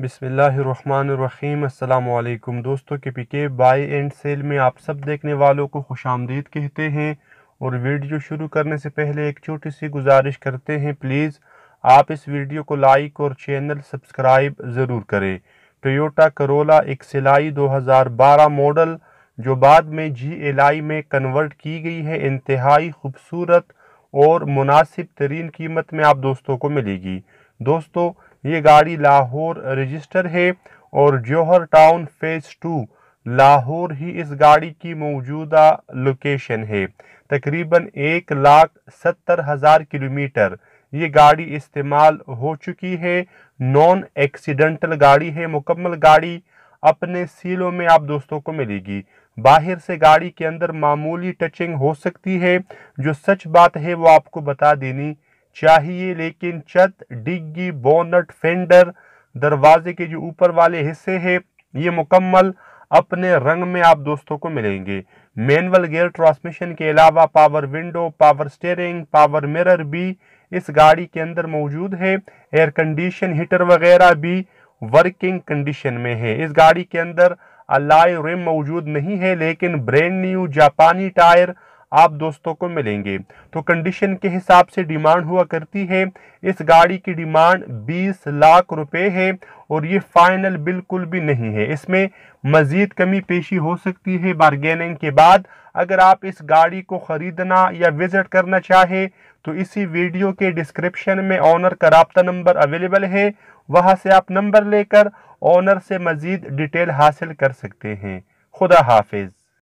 बिसमीम् अल्लाम दोस्तों के पी के बाई एंड सेल में आप सब देखने वालों को खुश आमदीद कहते हैं और वीडियो शुरू करने से पहले एक छोटी सी गुजारिश करते हैं प्लीज़ आप इस वीडियो को लाइक और चैनल सब्सक्राइब ज़रूर करें टोयोटा करोला एक सिलाई 2012 मॉडल जो बाद में जी एल आई में कन्वर्ट की गई है इंतहाई खूबसूरत और मुनासिब तरीन कीमत में आप दोस्तों को मिलेगी दोस्तों ये गाड़ी लाहौर रजिस्टर है और Johar town phase two Lahore ही इस गाड़ी की मौजूदा लोकेशन है तकरीबन एक लाख सत्तर हज़ार किलोमीटर ये गाड़ी इस्तेमाल हो चुकी है नॉन एक्सीडेंटल गाड़ी है मुकम्मल गाड़ी अपने सीलों में आप दोस्तों को मिलेगी बाहर से गाड़ी के अंदर मामूली टचिंग हो सकती है जो सच बात है वो आपको बता देनी चाहिए लेकिन छत डिग्गी बोनट फेंडर दरवाजे के जो ऊपर वाले हिस्से हैं ये मुकम्मल अपने रंग में आप दोस्तों को मिलेंगे मैनुअल गियर ट्रांसमिशन के अलावा power window power steering power mirror भी इस गाड़ी के अंदर मौजूद है एयर कंडीशन हीटर वगैरह भी वर्किंग कंडीशन में है इस गाड़ी के अंदर अलाई रिम मौजूद नहीं है लेकिन ब्रांड न्यू जापानी टायर आप दोस्तों को मिलेंगे तो कंडीशन के हिसाब से डिमांड हुआ करती है इस गाड़ी की डिमांड 20 लाख रुपए है और ये फाइनल बिल्कुल भी नहीं है इसमें मज़ीद कमी पेशी हो सकती है बारगेनिंग के बाद अगर आप इस गाड़ी को ख़रीदना या विज़िट करना चाहे तो इसी वीडियो के डिस्क्रिप्शन में ऑनर का रबता नंबर अवेलेबल है वहाँ से आप नंबर लेकर ऑनर से मज़ीद डिटेल हासिल कर सकते हैं खुदा हाफिज़